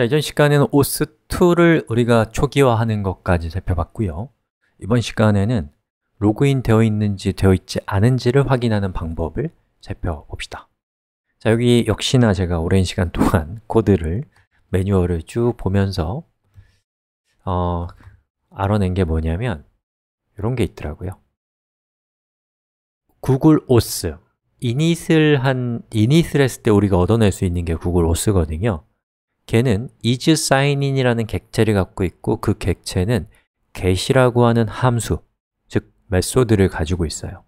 자, 이전 시간에는 OS2를 우리가 초기화하는 것까지 살펴봤고요 이번 시간에는 로그인 되어 있는지 되어 있지 않은지를 확인하는 방법을 살펴봅시다 자, 여기 역시나 제가 오랜 시간 동안 코드를 매뉴얼을 쭉 보면서 어, 알아낸 게 뭐냐면 이런 게 있더라고요 구글 OS 이닛을 한 이닛을 했을 때 우리가 얻어낼 수 있는 게 구글 o s 거든요 걔는 isSignIn이라는 객체를 갖고 있고 그 객체는 get이라고 하는 함수, 즉 메소드를 가지고 있어요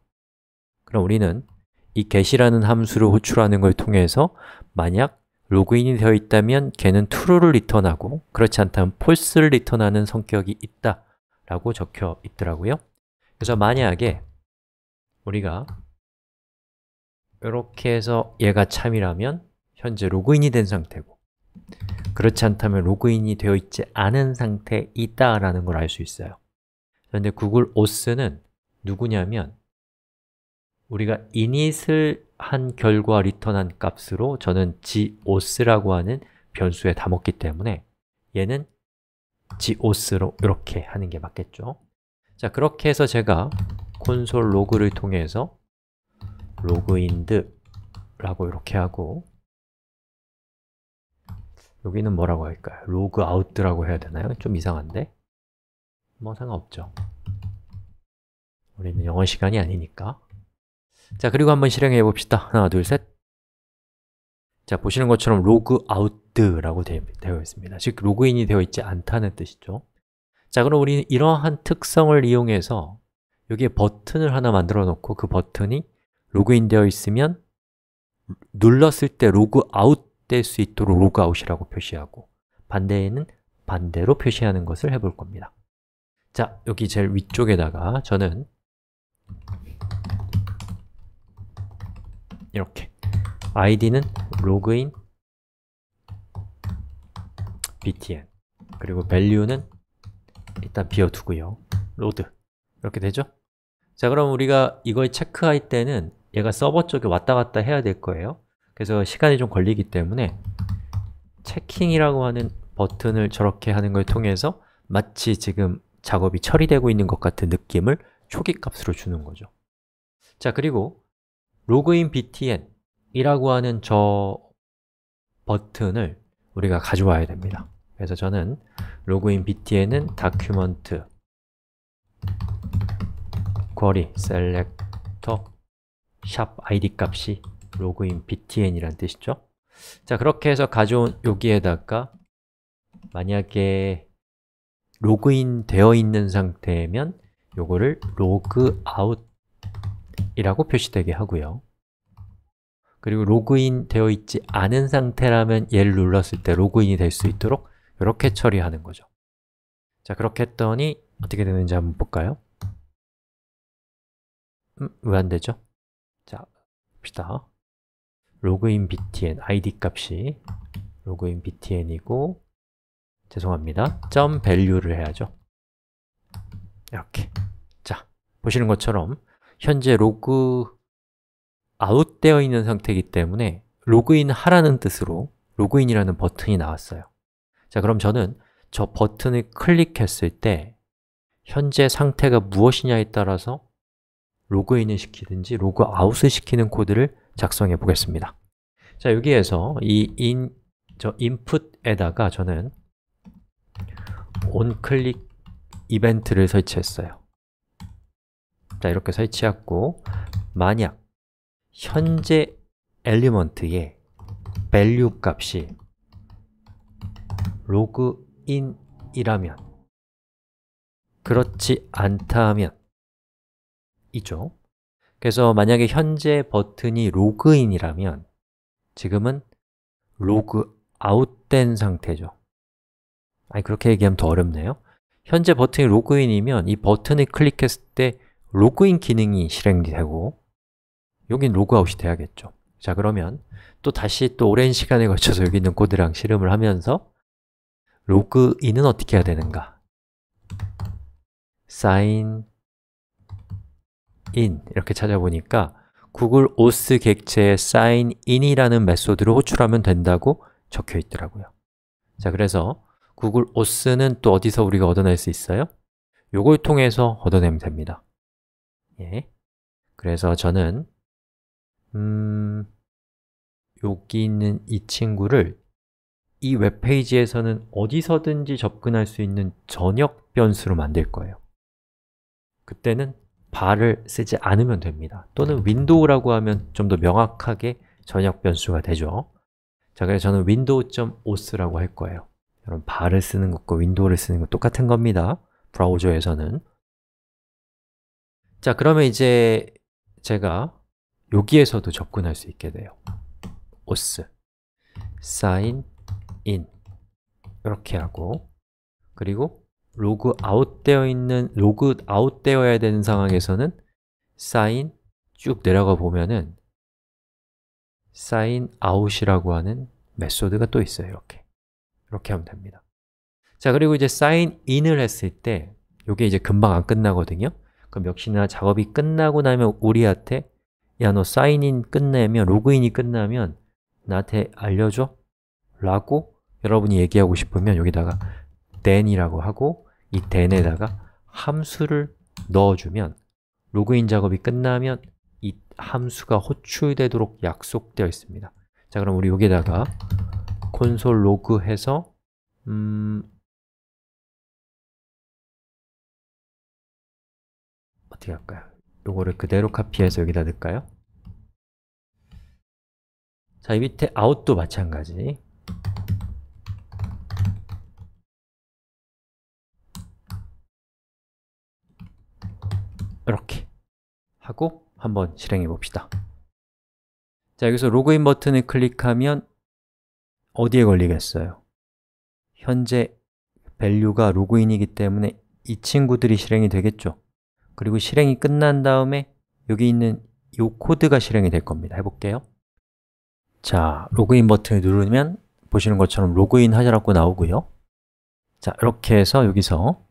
그럼 우리는 이 get이라는 함수를 호출하는 걸 통해서 만약 로그인이 되어 있다면 걔는 true를 리턴하고 그렇지 않다면 false를 리턴하는 성격이 있다 라고 적혀 있더라고요 그래서 만약에 우리가 이렇게 해서 얘가 참이라면 현재 로그인이 된 상태고 그렇지 않다면 로그인이 되어 있지 않은 상태에 있다라는 걸 알 수 있어요 그런데 구글 o s 는 누구냐면 우리가 init을 한 결과 리턴한 값으로 저는 gos라고 하는 변수에 담았기 때문에 얘는 gos로 이렇게 하는 게 맞겠죠 자, 그렇게 해서 제가 콘솔 로그를 통해서 로그인드라고 이렇게 하고 여기는 뭐라고 할까요? 로그아웃드라고 해야 되나요? 좀 이상한데? 뭐 상관없죠 우리는 영어 시간이 아니니까 자, 그리고 한번 실행해 봅시다 하나, 둘, 셋 자, 보시는 것처럼 로그아웃라고 드 되어 있습니다 즉, 로그인이 되어 있지 않다는 뜻이죠 자, 그럼 우리는 이러한 특성을 이용해서 여기에 버튼을 하나 만들어 놓고 그 버튼이 로그인 되어 있으면 눌렀을 때 로그아웃 될수 있도록 로그아웃이라고 표시하고 반대에는 반대로 표시하는 것을 해볼 겁니다 자, 여기 제일 위쪽에다가 저는 이렇게 id는 로그인 btn 그리고 value는 일단 비워두고요 load 이렇게 되죠? 자, 그럼 우리가 이걸 체크할 때는 얘가 서버 쪽에 왔다 갔다 해야 될 거예요 그래서 시간이 좀 걸리기 때문에 체킹이라고 하는 버튼을 저렇게 하는 걸 통해서 마치 지금 작업이 처리되고 있는 것 같은 느낌을 초기 값으로 주는 거죠 자 그리고 로그인 btn이라고 하는 저 버튼을 우리가 가져와야 됩니다 그래서 저는 로그인 btn은 document query selector 샵 id 값이 로그인 btn이란 뜻이죠 자, 그렇게 해서 가져온 여기에다가 만약에 로그인 되어 있는 상태면 요거를 l o g o u t 이라고 표시되게 하고요 그리고 로그인 되어 있지 않은 상태라면 얘를 눌렀을 때 로그인이 될 수 있도록 이렇게 처리하는 거죠 자, 그렇게 했더니 어떻게 되는지 한번 볼까요? 음, 왜 안 되죠? 자, 봅시다 로그인 btn id 값이 로그인 btn이고 죄송합니다. 점 value를 해야죠. 이렇게. 자, 보시는 것처럼 현재 로그 아웃되어 있는 상태이기 때문에 로그인 하라는 뜻으로 로그인이라는 버튼이 나왔어요. 자, 그럼 저는 저 버튼을 클릭했을 때 현재 상태가 무엇이냐에 따라서 로그인을 시키든지 로그아웃을 시키는 코드를 작성해 보겠습니다 자, 여기에서 이 in, 저 input에다가 저는 onClick 이벤트를 설치했어요 자, 이렇게 설치했고 만약 현재 엘리먼트의 value 값이 login이라면 그렇지 않다면 이죠 그래서 만약에 현재 버튼이 로그인이라면 지금은 로그아웃된 상태죠 아니 그렇게 얘기하면 더 어렵네요 현재 버튼이 로그인이면 이 버튼을 클릭했을 때 로그인 기능이 실행되고 여긴 로그아웃이 돼야겠죠 자 그러면 또 다시 또 오랜 시간에 걸쳐서 여기 있는 코드랑 실험을 하면서 로그인은 어떻게 해야 되는가? sign sign 이렇게 찾아보니까 구글 오스 객체에 sign in이라는 메소드를 호출하면 된다고 적혀 있더라고요 자 그래서 구글 오스는 또 어디서 우리가 얻어낼 수 있어요? 요걸 통해서 얻어내면 됩니다 예. 그래서 저는 음, 여기 있는 이 친구를 이 웹페이지에서는 어디서든지 접근할 수 있는 전역 변수로 만들 거예요 그때는 바을 쓰지 않으면 됩니다 또는 음. 윈도우라고 하면 좀 더 명확하게 전역 변수가 되죠 자, 그래서 저는 window.os라고 할 거예요 여러분, 바을 쓰는 것과 윈도우를 쓰는 것 똑같은 겁니다 브라우저에서는 자, 그러면 이제 제가 여기에서도 접근할 수 있게 돼요 os sign in 이렇게 하고 그리고 로그 아웃되어 있는 로그 아웃되어야 되는 상황에서는 사인 쭉 내려가 보면은 사인 아웃이라고 하는 메소드가 또 있어요. 이렇게 이렇게 하면 됩니다. 자 그리고 이제 사인 인을 했을 때 이게 이제 금방 안 끝나거든요. 그럼 역시나 작업이 끝나고 나면 우리한테 야 너 사인인 끝내면 로그인이 끝나면 나한테 알려줘 라고 여러분이 얘기하고 싶으면 여기다가 then이라고 하고 이 then에다가 함수를 넣어주면 로그인 작업이 끝나면 이 함수가 호출되도록 약속되어 있습니다 자 그럼 우리 여기다가 에 콘솔 로그 해서 음 어떻게 할까요? 요거를 그대로 카피해서 여기다 넣을까요? 자, 이 밑에 out도 마찬가지 이렇게 하고 한번 실행해 봅시다 자, 여기서 로그인 버튼을 클릭하면 어디에 걸리겠어요? 현재 밸류가 로그인이기 때문에 이 친구들이 실행이 되겠죠 그리고 실행이 끝난 다음에 여기 있는 이 코드가 실행이 될 겁니다 해볼게요 자, 로그인 버튼을 누르면 보시는 것처럼 로그인 하자라고 나오고요 자, 이렇게 해서 여기서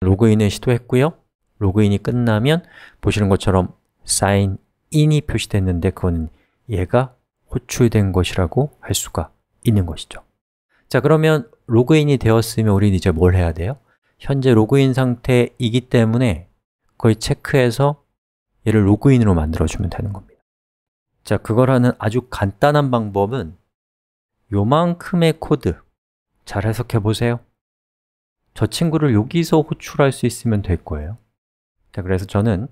로그인을 시도했고요 로그인이 끝나면 보시는 것처럼 sign in이 표시됐는데 그거는 얘가 호출된 것이라고 할 수가 있는 것이죠 자 그러면 로그인이 되었으면 우리는 이제 뭘 해야 돼요? 현재 로그인 상태이기 때문에 그걸 체크해서 얘를 로그인으로 만들어주면 되는 겁니다 자, 그걸 하는 아주 간단한 방법은 요만큼의 코드 잘 해석해 보세요 저 친구를 여기서 호출할 수 있으면 될 거예요 자, 그래서 저는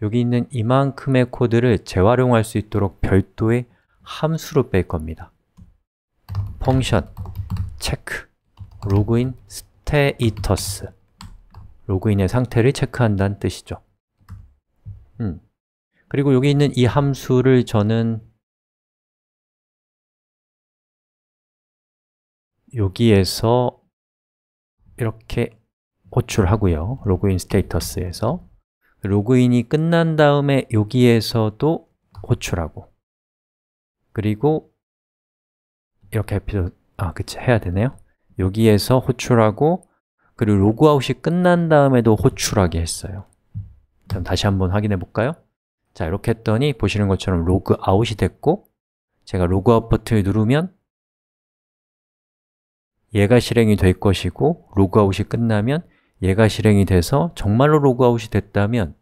여기 있는 이만큼의 코드를 재활용할 수 있도록 별도의 함수로 뺄 겁니다 펑션 체크 로그인 스테이터스 로그인의 상태를 체크한다는 뜻이죠 음. 그리고 여기 있는 이 함수를 저는 여기에서 이렇게 호출하고요 로그인 스테이터스에서 로그인이 끝난 다음에 여기에서도 호출하고 그리고 이렇게 필요, 아 그치 해야 되네요 여기에서 호출하고 그리고 로그아웃이 끝난 다음에도 호출하게 했어요 그럼 다시 한번 확인해 볼까요? 자 이렇게 했더니 보시는 것처럼 로그아웃이 됐고 제가 로그아웃 버튼을 누르면 얘가 실행이 될 것이고 로그아웃이 끝나면 얘가 실행이 돼서 정말로 로그아웃이 됐다면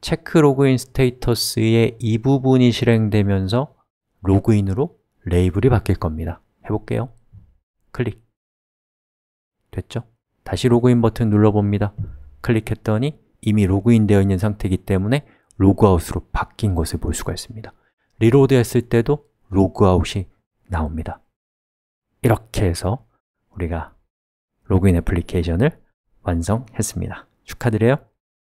체크 로그인 스테이터스의 이 부분이 실행되면서 로그인으로 레이블이 바뀔 겁니다 해볼게요 클릭 됐죠? 다시 로그인 버튼 눌러봅니다 클릭했더니 이미 로그인 되어 있는 상태이기 때문에 로그아웃으로 바뀐 것을 볼 수가 있습니다 리로드 했을 때도 로그아웃이 나옵니다 이렇게 해서 우리가 로그인 애플리케이션을 완성했습니다 축하드려요